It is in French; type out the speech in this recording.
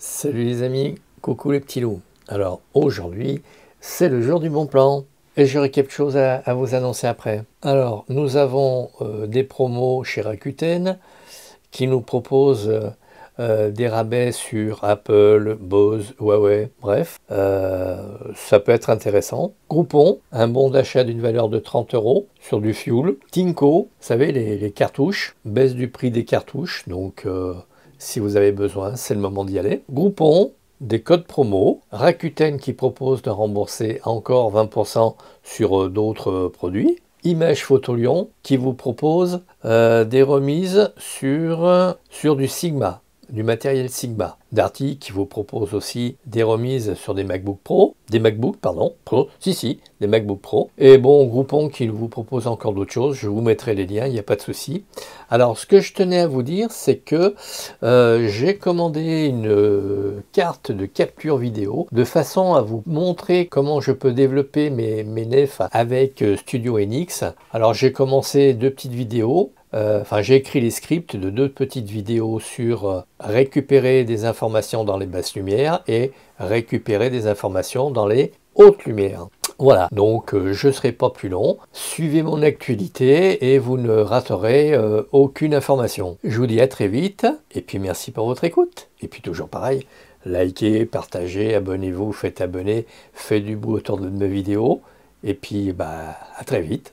Salut les amis, coucou les petits loups. Alors aujourd'hui, c'est le jour du bon plan et j'aurai quelque chose à, vous annoncer après. Alors nous avons euh, des promos chez Rakuten qui nous proposent euh, euh, des rabais sur Apple, Bose, Huawei, bref, ça peut être intéressant. Groupon, un bon d'achat d'une valeur de 30 euros sur du fuel. Tinko, vous savez, les, les, cartouches, baisse du prix des cartouches, donc si vous avez besoin, c'est le moment d'y aller. Groupon, des codes promo. Rakuten qui propose de rembourser encore 20% sur euh, d'autres euh, produits. Image Photolion qui vous propose euh, des remises sur, sur du Sigma, du matériel Sigma. Darty qui vous propose aussi des remises sur des MacBook Pro, des MacBook, pardon, Pro, si si, des MacBook Pro. Et bon, Groupon qui vous propose encore d'autres choses, je vous mettrai les liens, il n'y a pas de souci. Alors, ce que je tenais à vous dire, c'est que euh, j'ai commandé une euh, carte de capture vidéo de façon à vous montrer comment je peux développer mes, mes nefs avec euh, Studio NX. Alors, j'ai commencé deux petites vidéos. Enfin, j'ai écrit les scripts de deux petites vidéos sur récupérer des informations dans les basses lumières et récupérer des informations dans les hautes lumières. Voilà, donc euh, je ne serai pas plus long. Suivez mon actualité et vous ne raterez euh, aucune information. Je vous dis à très vite et puis merci pour votre écoute. Et puis toujours pareil, likez, partagez, abonnez-vous, faites abonner, faites du bout autour de mes vidéos. Et puis bah à très vite.